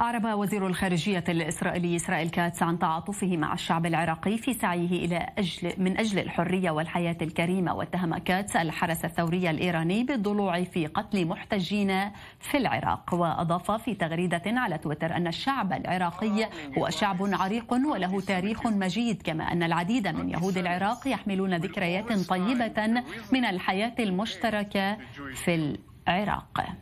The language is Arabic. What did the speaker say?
أعرب وزير الخارجية الإسرائيلي إسرائيل كاتس عن تعاطفه مع الشعب العراقي في سعيه إلى أجل من أجل الحرية والحياة الكريمة واتهم كاتس الحرس الثوري الإيراني بالضلوع في قتل محتجين في العراق وأضاف في تغريدة على تويتر أن الشعب العراقي هو شعب عريق وله تاريخ مجيد كما أن العديد من يهود العراق يحملون ذكريات طيبة من الحياة المشتركة في العراق